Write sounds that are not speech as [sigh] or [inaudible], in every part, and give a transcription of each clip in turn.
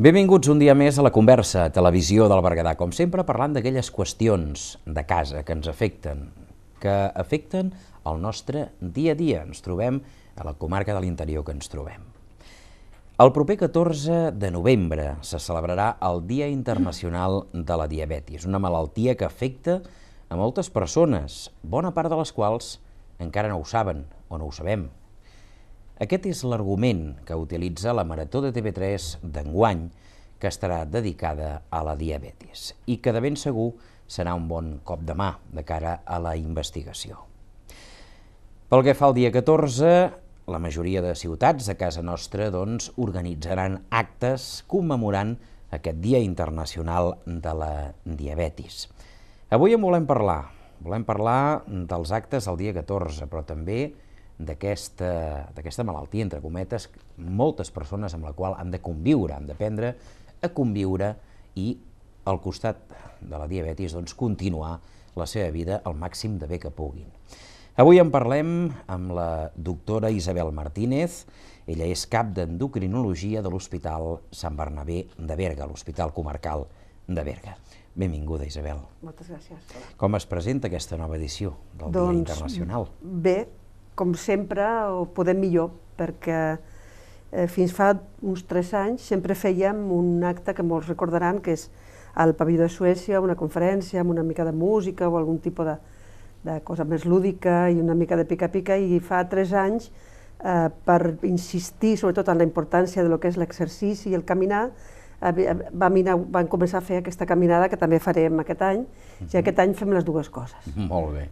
Benvinguts un dia més a la conversa a Televisió del Berguedà, com sempre parlant d'aquelles qüestions de casa que ens afecten, que afecten el nostre dia a dia. Ens trobem a la comarca de l'interior que ens trobem. El proper 14 de novembre se celebrarà el Dia Internacional de la Diabetis, una malaltia que afecta a moltes persones, bona part de les quals encara no ho saben o no ho sabem. Aquest és l'argument que utilitza la Marató de TV3 d'enguany, que estarà dedicada a la diabetis i que de ben segur serà un bon cop de mà de cara a la investigació. Pel que fa al dia 14, la majoria de ciutats de casa nostra doncs, organitzaran actes commemorant aquest Dia Internacional de la Diabetis. Avui en volem parlar. Volem parlar dels actes del dia 14, però també d'aquesta malaltia, entre cometes, moltes persones amb la qual han de conviure, han d'aprendre a conviure i al costat de la diabetis doncs, continuar la seva vida el màxim de bé que puguin. Avui en parlem amb la doctora Isabel Martínez. Ella és cap d'endocrinologia de l'Hospital Sant Bernabé de Berga, l'Hospital Comarcal de Berga. Benvinguda, Isabel. Moltes gràcies. Com es presenta aquesta nova edició del doncs, Dia Internacional? Bé, com sempre, ho podem millor, perquè eh, fins fa uns tres anys sempre fèiem un acte que molts recordaran, que és al pavelló de Suècia, una conferència amb una mica de música o algun tipus de, de cosa més lúdica i una mica de pica-pica, i fa tres anys, eh, per insistir sobretot en la importància de lo que és l'exercici i el caminar, vam, anar, vam començar a fer aquesta caminada que també farem aquest any, i aquest any fem les dues coses. Molt bé.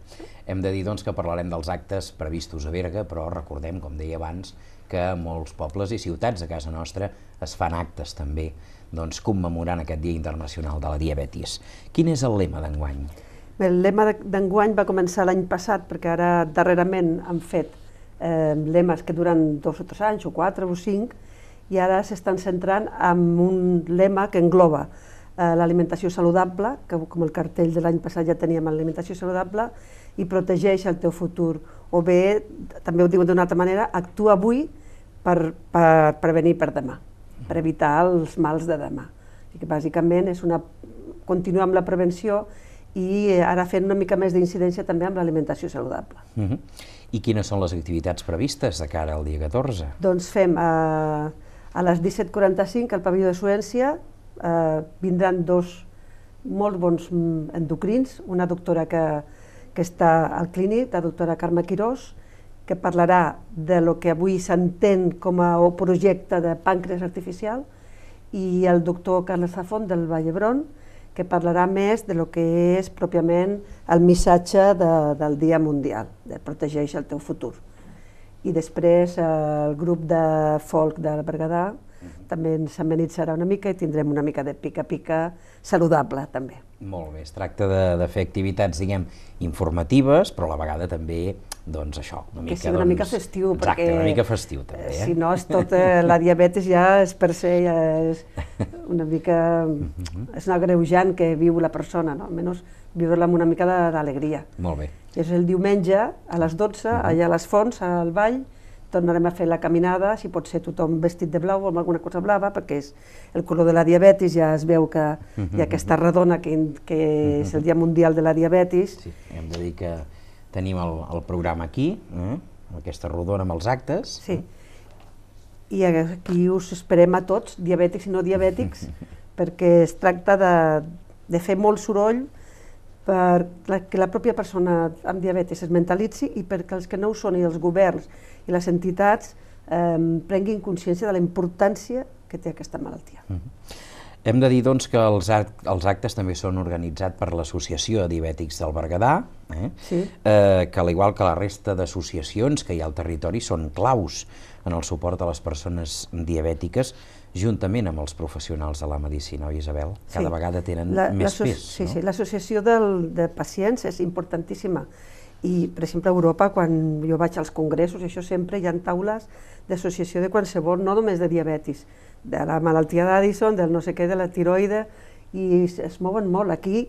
Hem de dir doncs, que parlarem dels actes previstos a Berga, però recordem, com deia abans, que a molts pobles i ciutats de casa nostra es fan actes també doncs, commemorant aquest Dia Internacional de la Diabetis. Quin és el lema d'enguany? El lema d'enguany va començar l'any passat, perquè ara darrerament han fet eh, lemes que duren dos o tres anys, o quatre o cinc, i ara s'estan centrant en un lema que engloba eh, l'alimentació saludable, que com el cartell de l'any passat ja teníem alimentació saludable, i protegeix el teu futur. O bé, també ho diuen d'una altra manera, actua avui per, per prevenir per demà, per evitar els mals de demà. I que bàsicament és una... continuar amb la prevenció i eh, ara fent una mica més d'incidència també amb l'alimentació saludable. Uh -huh. I quines són les activitats previstes de cara al dia 14? Doncs fem eh, a les 17.45 al pavelló de Suència eh, vindran dos molt bons mm, endocrins, una doctora que, que està al clínic, la doctora Carme Quirós, que parlarà de lo que avui s'entén com a projecte de pàncreas artificial, i el doctor Carles Zafón del d'Hebron, que parlarà més de lo que és pròpiament el missatge de, del Dia Mundial, de protegeix el teu futur. I després eh, el grup de folk de la Berguedà, també ens amenitzarà una mica i tindrem una mica de pica-pica saludable, també. Molt bé, es tracta de, de fer activitats, diguem, informatives, però a la vegada també, doncs això, una mica... Que sigui una doncs, mica festiu, exacte, perquè... una mica festiu, també. Eh, eh? Si no, és tot, eh, la diabetes ja és per ser ja és una mica... Mm -hmm. és una greujant que viu la persona, no? Almenys viure-la amb una mica d'alegria. Molt bé. És el diumenge a les 12, mm -hmm. allà a les Fonts, al Vall, tornarem a fer la caminada, si pot ser tothom vestit de blau o amb alguna cosa blava, perquè és el color de la diabetis, ja es veu que mhm, hi ha aquesta mhm. redona que, que és el mhm. Dia Mundial de la Diabetis. Sí, hem de dir que tenim el, el programa aquí, eh? aquesta rodona amb els actes. Sí, i aquí us esperem a tots, diabètics i no diabètics, [laughs] perquè es tracta de, de fer molt soroll, perquè la pròpia persona amb diabetes es mentalitzi i perquè els que no ho són i els governs i les entitats eh, prenguin consciència de la importància que té aquesta malaltia. Mm -hmm. Hem de dir doncs, que els, act els actes també són organitzats per l'Associació de Diabètics del Berguedà, eh? Sí. Eh, que igual que la resta d'associacions que hi ha al territori són claus en el suport a les persones diabètiques juntament amb els professionals de la medicina, oi Isabel? Cada sí. vegada tenen la, més pes. Sí, no? sí, l'associació de pacients és importantíssima. I, per exemple, a Europa, quan jo vaig als congressos, això sempre hi ha taules d'associació de qualsevol, no només de diabetis, de la malaltia d'Addison, del no sé què, de la tiroide, i es, es mouen molt. Aquí,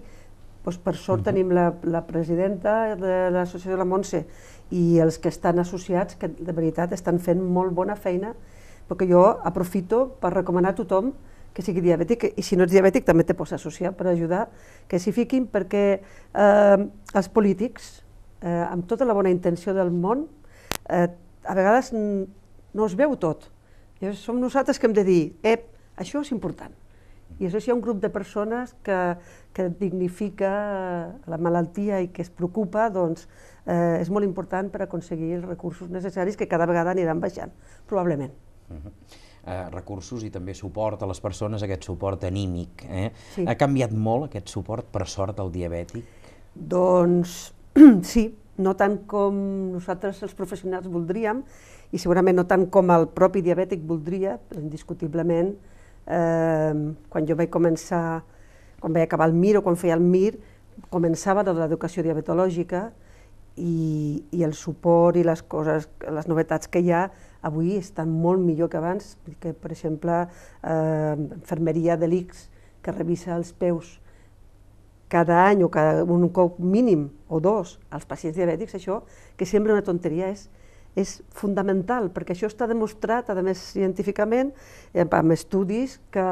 doncs per sort, uh -huh. tenim la, la presidenta de l'associació de la Montse i els que estan associats, que de veritat estan fent molt bona feina perquè jo aprofito per recomanar a tothom que sigui diabètic, i si no ets diabètic també te pots associar per ajudar, que s'hi fiquin perquè eh, els polítics, eh, amb tota la bona intenció del món, eh, a vegades no es veu tot. Llavors som nosaltres que hem de dir, ep, això és important. I això hi ha un grup de persones que, que dignifica eh, la malaltia i que es preocupa, doncs eh, és molt important per aconseguir els recursos necessaris que cada vegada aniran baixant, probablement. Uh eh, recursos i també suport a les persones, aquest suport anímic. Eh? Sí. Ha canviat molt aquest suport, per sort, al diabètic? Doncs [clears throat] sí, no tant com nosaltres els professionals voldríem i segurament no tant com el propi diabètic voldria, indiscutiblement. Eh, quan jo vaig començar, quan vaig acabar el MIR o quan feia el MIR, començava de l'educació diabetològica, i, i el suport i les coses, les novetats que hi ha avui estan molt millor que abans, que per exemple eh, enfermeria de l'ICS que revisa els peus cada any o cada un cop mínim o dos als pacients diabètics, això que sembla una tonteria és, és fundamental perquè això està demostrat, a més científicament, amb estudis que,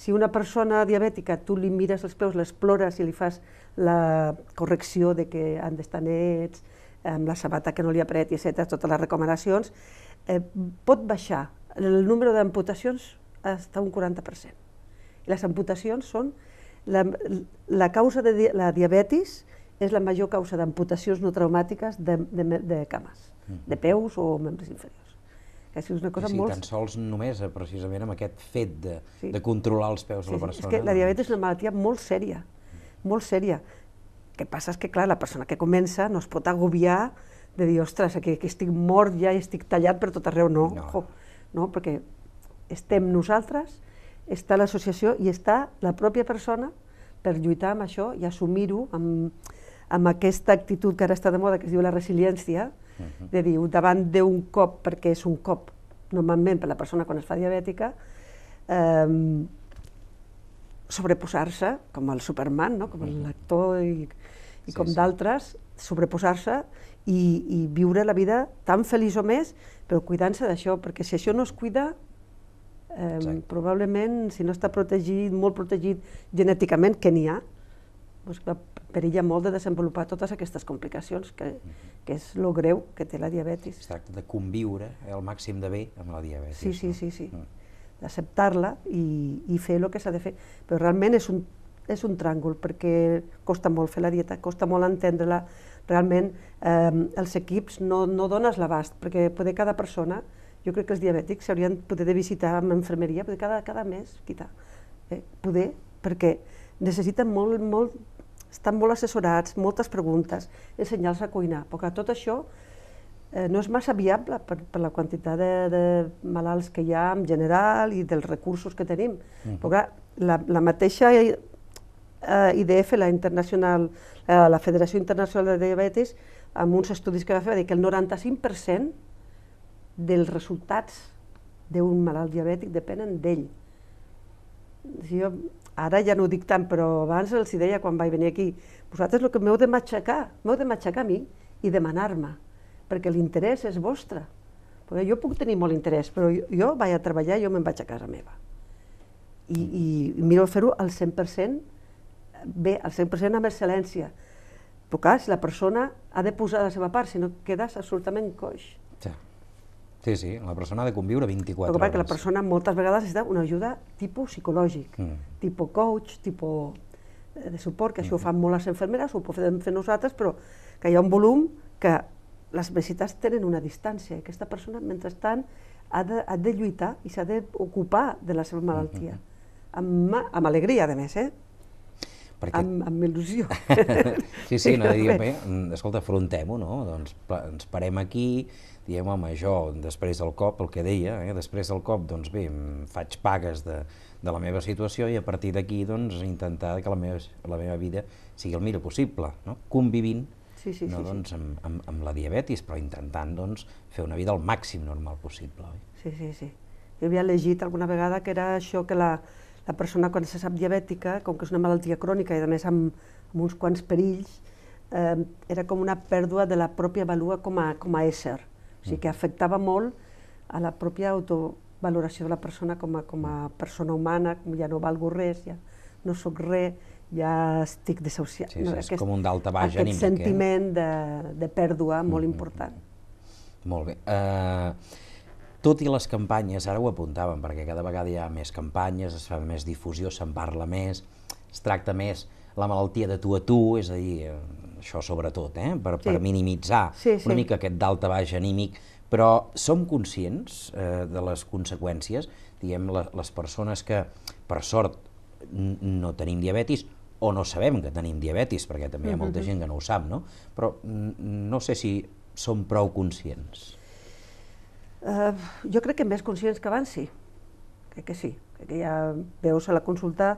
si una persona diabètica tu li mires els peus, l'explores i li fas la correcció de que han d'estar nets, amb la sabata que no li apreti, etc., totes les recomanacions, eh, pot baixar el número d'amputacions fins a un 40%. I les amputacions són la, la causa de di la diabetis és la major causa d'amputacions no traumàtiques de, de, de cames, mm. de peus o membres inferiors que És una cosa sí, molt... tan sols només, eh, precisament, amb aquest fet de, sí. de controlar els peus sí, de la persona. Sí, és que la diabetes és una malaltia molt sèria, molt sèria. El que passa és que, clar, la persona que comença no es pot agobiar de dir, ostres, aquí, aquí estic mort ja i estic tallat per tot arreu. No, no. Jo, no perquè estem nosaltres, està l'associació i està la pròpia persona per lluitar amb això i assumir-ho amb, amb aquesta actitud que ara està de moda, que es diu la resiliència, uh -huh. de dir, davant d'un cop, perquè és un cop normalment per la persona quan es fa diabètica, eh, sobreposar-se, com el Superman, no? com l'actor i, i sí, com sí. d'altres, sobreposar-se i, i viure la vida tan feliç o més, però cuidant-se d'això, perquè si això no es cuida, eh, probablement, si no està protegit, molt protegit genèticament, que n'hi ha, doncs clar, perilla molt de desenvolupar totes aquestes complicacions, que, mm-hmm. que és lo greu que té la diabetis. Es tracta de conviure el màxim de bé amb la diabetis. Sí, sí, no? sí, sí. Mm. d'acceptar-la i, i fer el que s'ha de fer. Però realment és un, és un tràngol, perquè costa molt fer la dieta, costa molt entendre-la. Realment eh, els equips no, no dones l'abast, perquè poder cada persona, jo crec que els diabètics s'haurien poder de visitar amb infermeria, poder cada, cada mes, quitar, eh, poder, perquè necessiten molt, molt estan molt assessorats, moltes preguntes, ensenyar-los a cuinar, perquè tot això eh, no és massa viable per, per la quantitat de, de malalts que hi ha en general i dels recursos que tenim. Uh -huh. Però clar, la, la mateixa eh, IDF, la, internacional, eh, la Federació Internacional de Diabetes, amb uns estudis que va fer, va dir que el 95% dels resultats d'un malalt diabètic depenen d'ell. Si jo ara ja no ho dic tant, però abans els hi deia quan vaig venir aquí, vosaltres el que m'heu de matxacar, m'heu de matxacar a mi i demanar-me, perquè l'interès és vostre. Perquè jo puc tenir molt interès, però jo, jo vaig a treballar i jo me'n vaig a casa meva. I, mm. i miro fer-ho al 100%, bé, al 100% amb excel·lència. Però clar, si la persona ha de posar la seva part, si no quedes absolutament coix. Ja. Sí, sí, la persona ha de conviure 24 hores. que la persona moltes vegades necessita una ajuda tipus psicològic, mm. tipus coach, tipus eh, de suport, que això mm. ho fan molt les infermeres, ho podem fer nosaltres, però que hi ha un volum que les visites tenen una distància i aquesta persona, mentrestant, ha de, ha de lluitar i s'ha d'ocupar de la seva mm-hmm. malaltia. Mm -hmm. amb, amb alegria, a més, eh? Perquè... Amb, amb il·lusió. [laughs] sí, sí, no, diguem, bé, mm, escolta, afrontem-ho, no? Doncs ens parem aquí, diem, home, jo després del cop, el que deia, eh, després del cop, doncs bé, faig pagues de, de la meva situació i a partir d'aquí doncs intentar que la meva, la meva vida sigui el millor possible, no? convivint sí, sí, no, sí, doncs, sí. Amb, amb, amb la diabetis, però intentant doncs, fer una vida el màxim normal possible. Oi? Sí, sí, sí. Jo havia llegit alguna vegada que era això que la, la persona quan se sap diabètica, com que és una malaltia crònica i a més amb, amb uns quants perills, eh, era com una pèrdua de la pròpia valua com a, com a ésser. O sigui mm. que afectava molt a la pròpia autovaloració de la persona com a, com a persona humana, com ja no valgo res, ja no sóc res, ja estic desahuciat. Sí, sí, no, és aquest, com un d'alta baix anímic. Aquest eh? sentiment eh? de, de pèrdua molt mm -hmm. important. Mm. Molt bé. Uh, tot i les campanyes, ara ho apuntàvem, perquè cada vegada hi ha més campanyes, es fa més difusió, se'n parla més, es tracta més la malaltia de tu a tu, és a dir, això sobretot, eh? per, sí. per minimitzar sí, sí. una mica aquest d'alta baix anímic, però som conscients eh, de les conseqüències, diem, les, les persones que, per sort, no tenim diabetis, o no sabem que tenim diabetis, perquè també hi ha molta gent que no ho sap, no? Però no sé si som prou conscients. Eh, jo crec que més conscients que abans sí, crec que sí, crec que ja veus a la consulta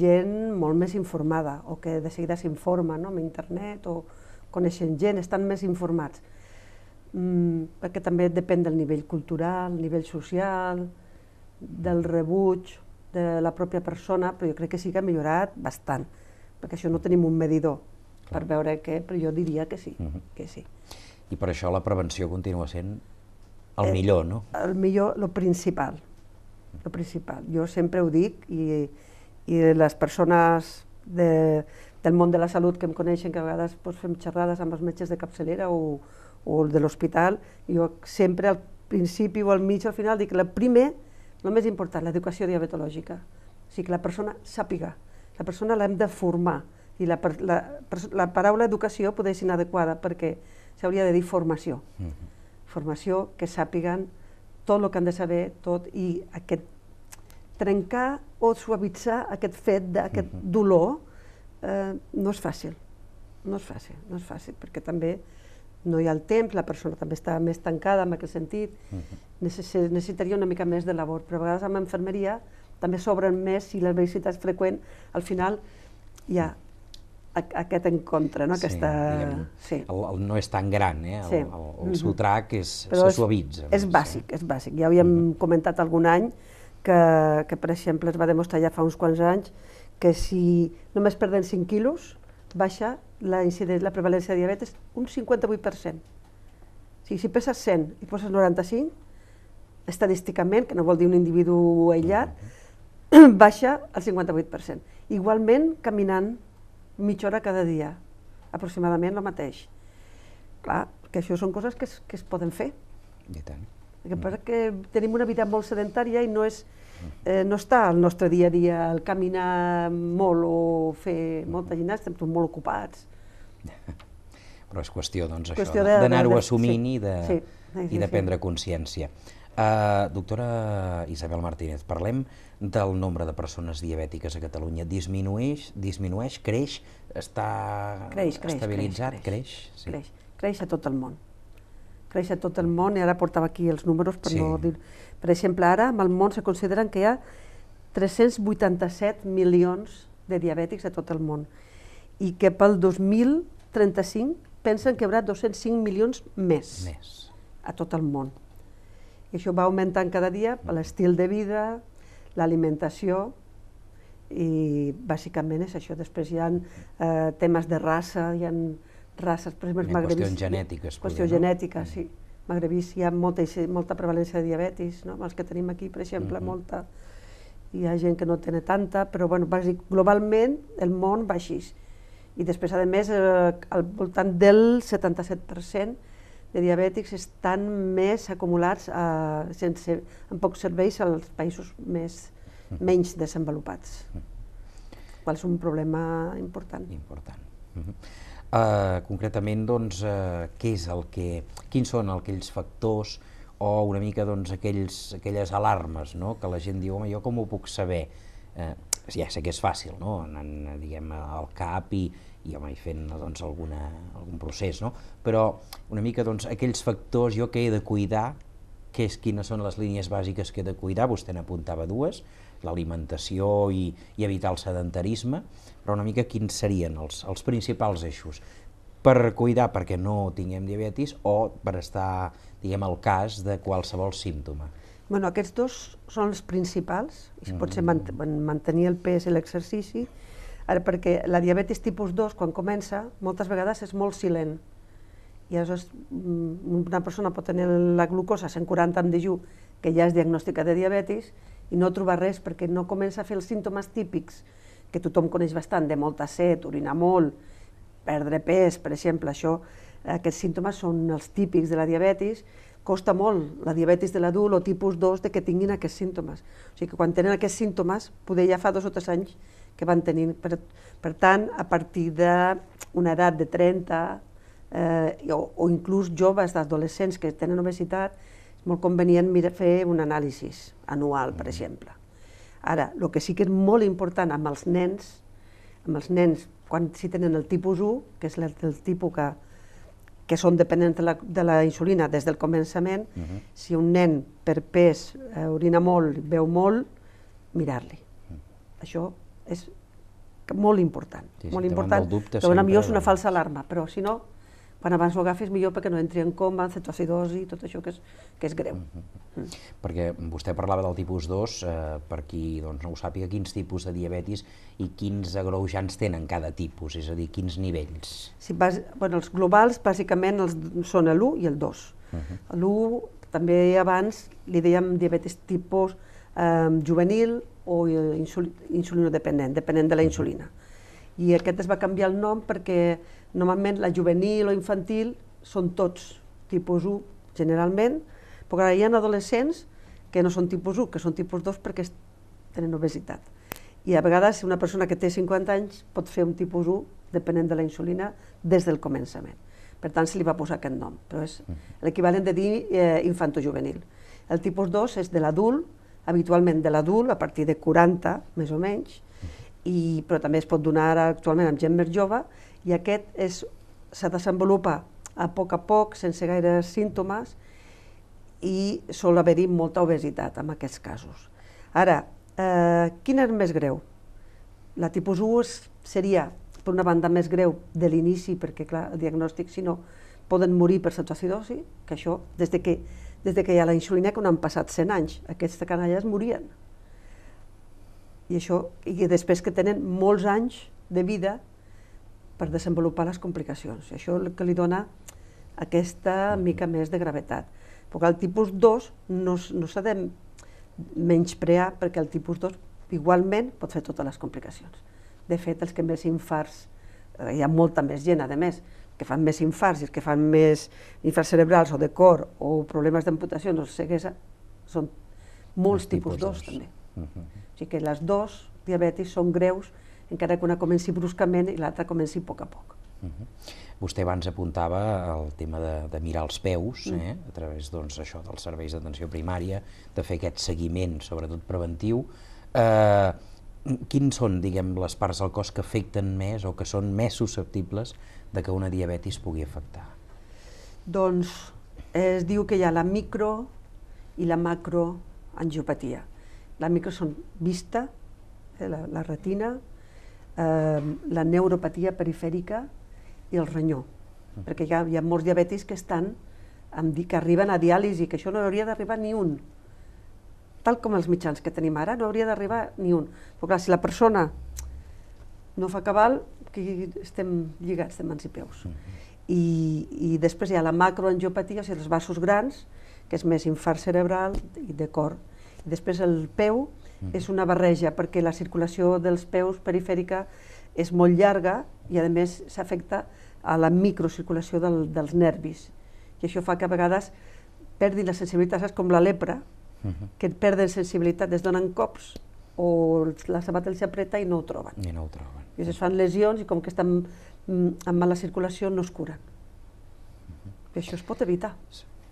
gent molt més informada o que de seguida s'informa no? amb internet o coneixen gent, estan més informats. Mm, perquè també depèn del nivell cultural, nivell social, del rebuig de la pròpia persona, però jo crec que sí que ha millorat bastant, perquè això no tenim un medidor Clar. per veure què, però jo diria que sí, uh -huh. que sí. I per això la prevenció continua sent el eh, millor, no? El millor, el principal. El principal. Jo sempre ho dic i, i les persones de, del món de la salut que em coneixen, que a vegades pues, doncs, fem xerrades amb els metges de capçalera o, o el de l'hospital, jo sempre al principi o al mig o al final dic que el primer, el més important, l'educació diabetològica. O sigui, que la persona sàpiga, la persona l'hem de formar i la, la, la paraula educació podria ser inadequada perquè s'hauria de dir formació. Mm -hmm formació, que sàpiguen tot el que han de saber, tot, i aquest trencar o suavitzar aquest fet, d'aquest mhm. dolor, eh, no és fàcil. No és fàcil, no és fàcil, perquè també no hi ha el temps, la persona també està més tancada en aquest sentit, mhm. necessitaria una mica més de labor, però a vegades amb infermeria també s'obren més i la visita és freqüent, al final hi ha aquest encontre, no? aquesta... Sí, sí. El, el, no és tan gran, eh? el, sí. el, el mhm. sotrac és, Però se suavitza. És, és bàsic, és bàsic. Ja havíem mm -hmm. comentat algun any que, que, per exemple, es va demostrar ja fa uns quants anys que si només perden 5 quilos, baixa la, la prevalència de diabetes un 58%. Si, si peses 100 i poses 95, estadísticament, que no vol dir un individu aïllat, mm -hmm. [clears throat] baixa el 58%. Igualment, caminant, mitja hora cada dia, aproximadament el mateix. Clar, que això són coses que es, que es poden fer. I tant. El que passa que tenim una vida molt sedentària i no, és, mm. eh, no està al nostre dia a dia el caminar molt o fer mm. molta gimnàstica, estem tots molt ocupats. [laughs] Però és qüestió, doncs, ho doncs, de, ho assumint sí, i de, sí, sí, i de prendre consciència. Uh, doctora Isabel Martínez, parlem del nombre de persones diabètiques a Catalunya? Disminueix, disminueix creix, està creix, creix, estabilitzat, creix? Creix, sí. creix, creix a tot el món. Creix a tot el món, i ara portava aquí els números per sí. no dir... Per exemple, ara al món se consideren que hi ha 387 milions de diabètics a tot el món i que pel 2035 pensen que hi haurà 205 milions més, més. a tot el món. I això va augmentant cada dia per l'estil de vida, l'alimentació i bàsicament és això. Després hi ha eh, temes de raça, hi ha races, per exemple, magrebis... Qüestions genètiques. Qüestions no? genètiques, mm. sí. Magrebis hi ha molta, molta prevalència de diabetis, no? els que tenim aquí, per exemple, mm -hmm. molta... Hi ha gent que no té tanta, però bueno, bàsic, globalment el món va així. I després, a més, eh, al voltant del 77% de diabètics estan més acumulats a, eh, sense, en pocs serveis als països més, mm. menys desenvolupats, mm. qual és un problema important. Important. Mm -hmm. Uh, concretament, doncs, uh, què és el que, quins són aquells factors o una mica doncs, aquells, aquelles alarmes no? que la gent diu, home, jo com ho puc saber? Uh, ja sé que és fàcil, no? anant diguem, al CAP i, i home, i fent doncs, alguna, algun procés, no? però una mica doncs, aquells factors jo que he de cuidar, que és quines són les línies bàsiques que he de cuidar, vostè n'apuntava dues, l'alimentació i, i evitar el sedentarisme, però una mica quins serien els, els principals eixos per cuidar perquè no tinguem diabetis o per estar diguem, al cas de qualsevol símptoma. Bueno, aquests dos són els principals, i mm. pot ser mm. man mantenir el pes i l'exercici, Ara, perquè la diabetis tipus 2, quan comença, moltes vegades és molt silent. I aleshores mm, una persona pot tenir la glucosa 140 en dejú, que ja és diagnòstica de diabetis, i no trobar res perquè no comença a fer els símptomes típics que tothom coneix bastant, de molta set, orinar molt, perdre pes, per exemple, això, aquests símptomes són els típics de la diabetis, costa molt la diabetis de l'adult o tipus 2 de que tinguin aquests símptomes. O sigui que quan tenen aquests símptomes, poder ja fa dos o tres anys que van tenir. Per, per tant, a partir d'una edat de 30 eh, o, o inclús joves d'adolescents que tenen obesitat, és molt convenient mirar, fer un anàlisi anual, per mm. exemple. Ara, el que sí que és molt important amb els nens, amb els nens, quan si tenen el tipus 1, que és el, el tipus que, que són dependents de la, de la insulina des del començament, uh mhm. -huh. si un nen per pes eh, orina molt, veu molt, mirar-li. Uh mm. -huh. Això és molt important, sí, sí, molt important, dubte, que potser és una falsa alarma, però si no, quan abans ho agafis millor perquè no entri en coma, cetoacidosi, tot això que és, que és greu. Mm -hmm. mm. Perquè vostè parlava del tipus 2, eh, per qui doncs, no ho sàpiga, quins tipus de diabetis i quins agroujants tenen cada tipus, és a dir, quins nivells? Si bas, bueno, els globals bàsicament els, són l'1 i el 2. Mm -hmm. L'1 també abans li dèiem diabetis tipus eh, juvenil o eh, insul, insulinodependent, depenent de la insulina. I aquest es va canviar el nom perquè normalment la juvenil o infantil són tots tipus 1 generalment, però ara hi ha adolescents que no són tipus 1, que són tipus 2 perquè tenen obesitat. I a vegades una persona que té 50 anys pot fer un tipus 1 depenent de la insulina des del començament. Per tant, se li va posar aquest nom, però és mm-hmm. l'equivalent de dir eh, infantojuvenil. El tipus 2 és de l'adult habitualment de l'adult, a partir de 40, més o menys, i, però també es pot donar ara actualment amb gent més jove, i aquest és, se desenvolupa a poc a poc, sense gaire símptomes, i sol haver-hi molta obesitat en aquests casos. Ara, eh, quin és més greu? La tipus 1 és, seria, per una banda, més greu de l'inici, perquè clar, el diagnòstic, si no, poden morir per cetoacidosi, que això, des de que des de que hi ha la insulina, que no han passat 100 anys. Aquests canalla es morien. I això, i després que tenen molts anys de vida per desenvolupar les complicacions. I això el que li dona aquesta mica més de gravetat. Perquè el tipus 2 no, no s'ha de menysprear perquè el tipus 2 igualment pot fer totes les complicacions. De fet, els que més infarts, eh, hi ha molta més gent, a més, que fan més infarts, els que fan més infarts cerebrals o de cor o problemes d'amputació, no ceguesa, són molts els tipus 2 també. Uh -huh. O sigui que les dos diabetis són greus, encara que una comenci bruscament i l'altra comenci a poc a poc. Uh -huh. Vostè abans apuntava el tema de, de mirar els peus, uh mm. -huh. eh? a través doncs, això dels serveis d'atenció primària, de fer aquest seguiment, sobretot preventiu. Eh, quins són, diguem, les parts del cos que afecten més o que són més susceptibles de que una diabetis pugui afectar? Doncs es diu que hi ha la micro i la macroangiopatia. La micro són vista, eh, la, la retina, eh, la neuropatia perifèrica i el renyó. Mm. Perquè hi ha, hi ha molts diabetis que estan amb, que arriben a diàlisi, que això no hauria d'arribar ni un tal com els mitjans que tenim ara, no hauria d'arribar ni un. Però clar, si la persona no fa cabal, que estem lligats de mans i peus. Mm -hmm. I, I després hi ha la macroangiopatia, o sigui, els vasos grans, que és més infart cerebral i de cor. I després el peu mm -hmm. és una barreja, perquè la circulació dels peus perifèrica és molt llarga i, a més, s'afecta a la microcirculació del, dels nervis. I això fa que a vegades perdi la sensibilitat, saps, com la lepra, uh -huh. que perden sensibilitat, es donen cops o la sabata els apreta i no ho troben. I no ho troben. I es fan lesions i com que estan amb mm, mala circulació no es curen. Uh -huh. I això es pot evitar.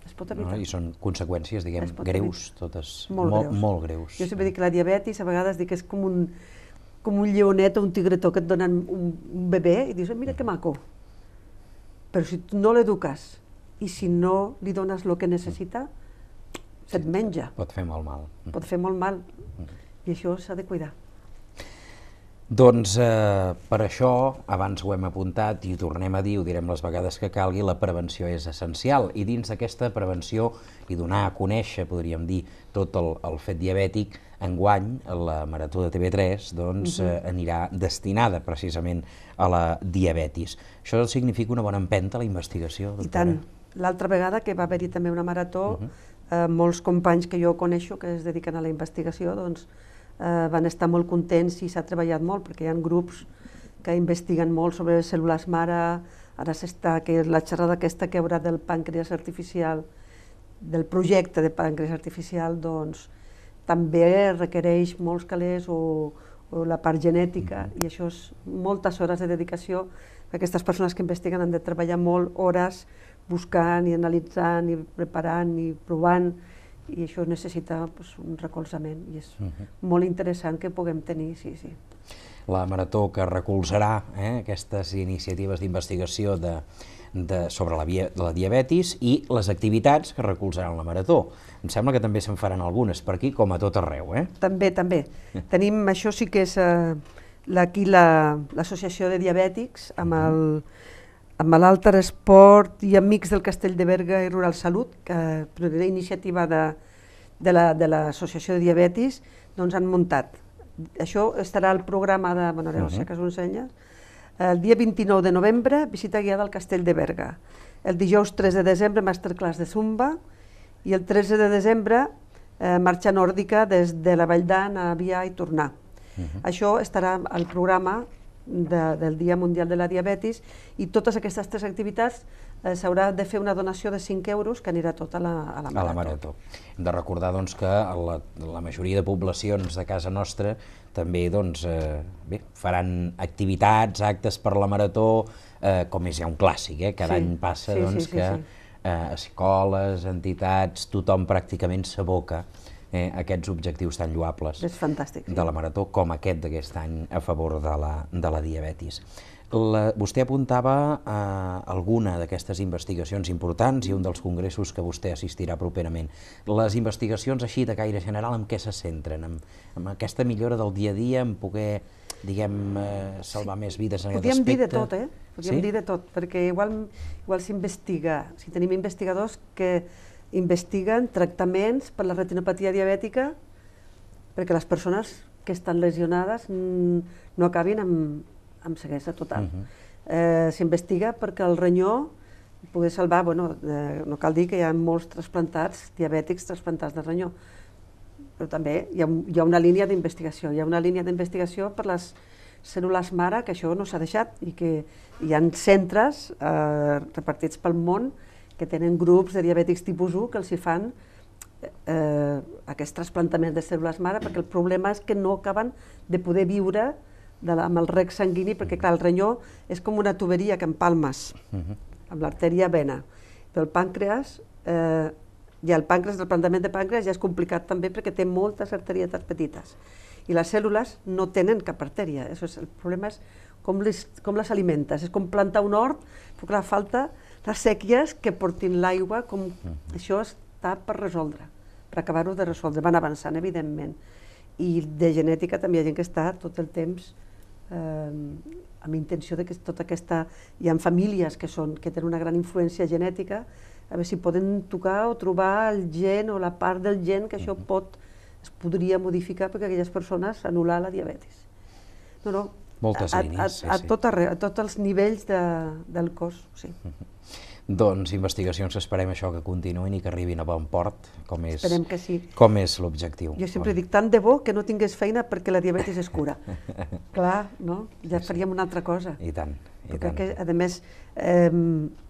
Es pot evitar. No, I són conseqüències, diguem, greus, evitar. totes, molt, molt, greus. molt greus. Jo sempre dic que la diabetis a vegades dic que és com un, com un lleonet o un tigretó que et donen un, un bebè i dius, mira que maco. Però si tu no l'eduques i si no li dones el que necessita, se't menja. Pot fer molt mal. Mm. Pot fer molt mal mm. i això s'ha de cuidar. Doncs eh, per això, abans ho hem apuntat i ho tornem a dir, ho direm les vegades que calgui, la prevenció és essencial i dins d'aquesta prevenció i donar a conèixer, podríem dir, tot el, el fet diabètic, enguany la Marató de TV3 doncs, uh mhm. -huh. eh, anirà destinada precisament a la diabetis. Això significa una bona empenta a la investigació, doctora. I tant. L'altra vegada que va haver-hi també una marató, uh mhm. -huh eh, molts companys que jo coneixo que es dediquen a la investigació doncs, eh, van estar molt contents i s'ha treballat molt, perquè hi ha grups que investiguen molt sobre cèl·lules mare, ara s'està, que és la xerrada aquesta que haurà del pàncreas artificial, del projecte de pàncreas artificial, doncs, també requereix molts calés o, o la part genètica, i això és moltes hores de dedicació. Aquestes persones que investiguen han de treballar molt, hores, buscant i analitzant i preparant i provant i això necessita pues, un recolzament i és uh -huh. molt interessant que puguem tenir, sí, sí. La Marató que recolzarà eh, aquestes iniciatives d'investigació de, de, sobre la, via, la diabetis i les activitats que recolzaran la Marató. Em sembla que també se'n faran algunes per aquí com a tot arreu, eh? També, també. [laughs] Tenim, això sí que és eh, uh, l'associació la, de diabètics amb uh -huh. el amb l'Alter Esport i amics del Castell de Berga i Rural Salut, que per la iniciativa de, de l'Associació la, de, de Diabetis, doncs han muntat. Això estarà al programa de Manoreu, no sé que us ensenyes. El dia 29 de novembre, visita guiada al Castell de Berga. El dijous 3 de desembre, masterclass de Zumba. I el 13 de desembre, eh, marxa nòrdica des de la Vall d'An a Via i tornar. Uh -huh. Això estarà al programa de, del Dia Mundial de la Diabetis i totes aquestes tres activitats eh, s'haurà de fer una donació de 5 euros que anirà tot a la, a la marató. A la marató. Hem de recordar doncs, que la, la majoria de poblacions de casa nostra també doncs, eh, bé, faran activitats, actes per la marató, eh, com és ja un clàssic, eh? cada sí, any passa sí, doncs, sí, sí, que sí. Eh, escoles, entitats, tothom pràcticament s'aboca eh, aquests objectius tan lluables és fantàstic, sí. de la marató com aquest d'aquest any a favor de la, de la diabetis. La, vostè apuntava a eh, alguna d'aquestes investigacions importants i un dels congressos que vostè assistirà properament. Les investigacions així de caire general, en què se centren? En, en aquesta millora del dia a dia, en poder diguem, eh, salvar sí. més vides en Podríem aquest aspecte? Podríem dir de tot, eh? Podríem sí? dir de tot, perquè igual, igual s'investiga, o si sigui, tenim investigadors que investiguen tractaments per la retinopatia diabètica perquè les persones que estan lesionades no acabin amb, amb ceguesa total. Uh -huh. eh, S'investiga perquè el renyó poder salvar, bueno, eh, no cal dir que hi ha molts trasplantats, diabètics trasplantats de renyó, però també hi ha, hi ha una línia d'investigació, hi ha una línia d'investigació per les cèl·lules mare, que això no s'ha deixat, i que hi ha centres eh, repartits pel món que tenen grups de diabètics tipus 1 que els hi fan eh, eh, aquest trasplantament de cèl·lules mare, perquè el problema és que no acaben de poder viure de la, amb el rec sanguini, perquè clar, el renyó és com una tuberia que empalmes uh -huh. amb l'artèria vena. Però el pàncreas, eh, ja el pàncreas, el trasplantament de pàncreas ja és complicat també perquè té moltes arterietes petites. I les cèl·lules no tenen cap artèria. Això és, el problema és com les, com les alimentes. És com plantar un hort, però clar, falta les sèquies que portin l'aigua, com això està per resoldre, per acabar-ho de resoldre. Van avançant, evidentment. I de genètica també hi ha gent que està tot el temps eh, amb intenció de que tota aquesta... Hi ha famílies que, són, que tenen una gran influència genètica, a veure si poden tocar o trobar el gen o la part del gen que això pot, es podria modificar perquè aquelles persones anul·lar la diabetis. No, no, moltes a, línies. A, a, sí, a, sí. Tot arreu, a tots els nivells de, del cos, sí. Mm -hmm. Doncs investigacions esperem això que continuïn i que arribin a bon port, com és, Esperem que sí. com és l'objectiu. Jo sempre dic, tant de bo que no tingués feina perquè la diabetis es cura. [laughs] Clar, no? Ja sí, faríem una altra cosa. I tant, i tant. Que, a més, eh,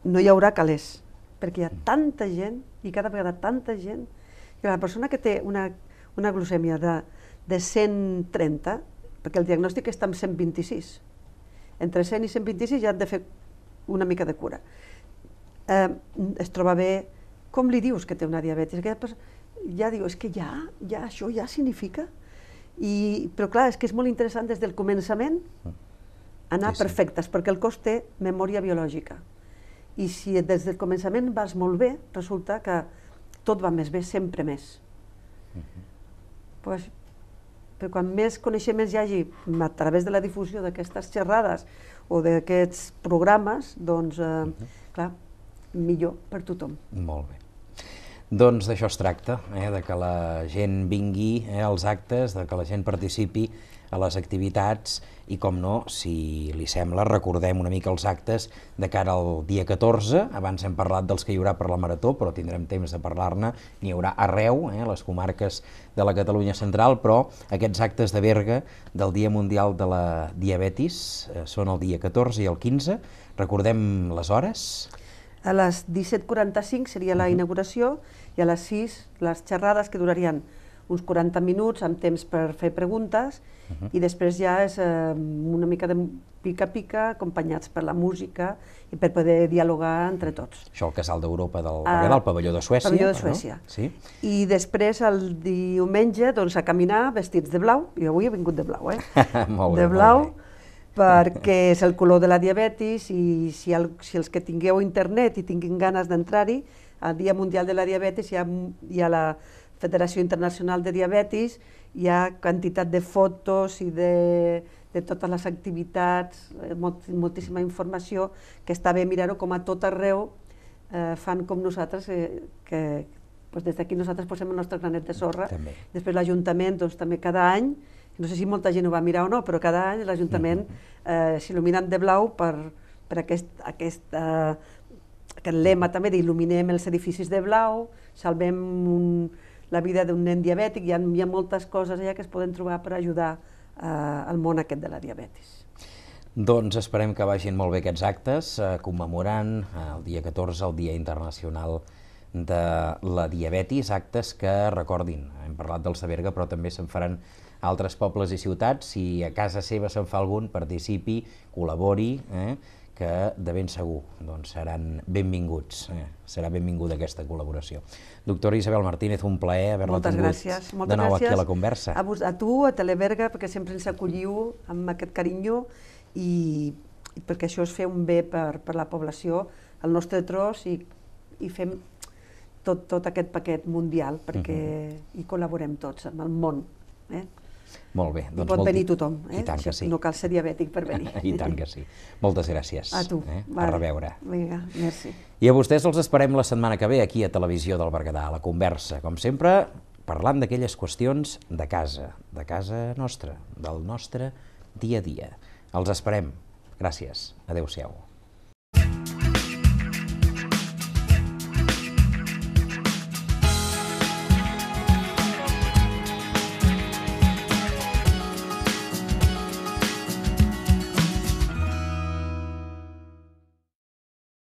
no hi haurà calés, perquè hi ha mm. tanta gent, i cada vegada tanta gent, que la persona que té una, una glucèmia de, de 130, perquè el diagnòstic està en 126. Entre 100 i 126 ja han de fer una mica de cura. Eh, es troba bé, com li dius que té una diabetis? Aquella persona, ja diu, és que ja, ja això ja significa. I, però clar, és que és molt interessant des del començament ah. anar sí, sí. perfectes, perquè el cos té memòria biològica. I si des del començament vas molt bé, resulta que tot va més bé, sempre més. Uh mhm. -huh. pues, però quan més coneixements hi hagi a través de la difusió d'aquestes xerrades o d'aquests programes, doncs, eh, uh mhm. -huh. clar, millor per tothom. Molt bé. Doncs d'això es tracta, eh, de que la gent vingui eh, als actes, de que la gent participi a les activitats i com no, si li sembla, recordem una mica els actes de cara al dia 14. Abans hem parlat dels que hi haurà per la Marató, però tindrem temps de parlar-ne. N'hi haurà arreu, eh, les comarques de la Catalunya central, però aquests actes de Berga del Dia Mundial de la Diabetis eh, són el dia 14 i el 15. Recordem les hores? A les 17.45 seria la inauguració i a les 6 les xerrades que durarien uns 40 minuts amb temps per fer preguntes uh mhm. -huh. i després ja és eh, una mica de pica-pica acompanyats per la música i per poder dialogar entre tots. Això al Casal d'Europa del Berguedà, ah, el pavelló de Suècia. Pavelló de Suècia. no? sí. I després el diumenge doncs, a caminar vestits de blau, i avui he vingut de blau, eh? [laughs] molt bé, de blau, molt bé perquè és el color de la diabetis i si, el, si els que tingueu internet i tinguin ganes d'entrar-hi, al Dia Mundial de la Diabetis hi ha, hi ha la, Federació Internacional de Diabetis, hi ha quantitat de fotos i de, de totes les activitats, eh, molt, moltíssima informació, que està bé mirar-ho com a tot arreu eh, fan com nosaltres, eh, que pues, des d'aquí nosaltres posem el nostre granet de sorra. També. Després l'Ajuntament doncs, també cada any, no sé si molta gent ho va mirar o no, però cada any l'Ajuntament mhm. eh, s'il·luminen de blau per, per aquest, aquest, eh, aquest lema també d'il·luminem els edificis de blau, salvem un, la vida d'un nen diabètic, hi ha, hi ha moltes coses allà que es poden trobar per ajudar eh, al món aquest de la diabetis. Doncs esperem que vagin molt bé aquests actes, eh, commemorant eh, el dia 14, el Dia Internacional de la Diabetis, actes que recordin. Hem parlat del Saberga, però també se'n faran a altres pobles i ciutats. Si a casa seva se'n fa algun, participi, col·labori, eh? que de ben segur doncs, seran benvinguts, eh? serà benvinguda aquesta col·laboració. Doctora Isabel Martínez, un plaer haver-la tingut gràcies, moltes de nou gràcies aquí a la conversa. A, vos, a tu, a Televerga, perquè sempre ens acolliu amb aquest carinyo i, i perquè això és fer un bé per, per la població, el nostre tros i, i fem tot, tot aquest paquet mundial perquè uh mhm. -huh. hi col·laborem tots amb el món. Eh? Molt bé. Doncs I pot molt... venir tothom, eh? I tant que sí. No cal ser diabètic per venir. [laughs] I tant que sí. Moltes gràcies. A tu. Eh? Vale. A reveure. Vinga, merci. I a vostès els esperem la setmana que ve aquí a Televisió del Berguedà, a la conversa. Com sempre, parlant d'aquelles qüestions de casa, de casa nostra, del nostre dia a dia. Els esperem. Gràcies. Adéu-siau.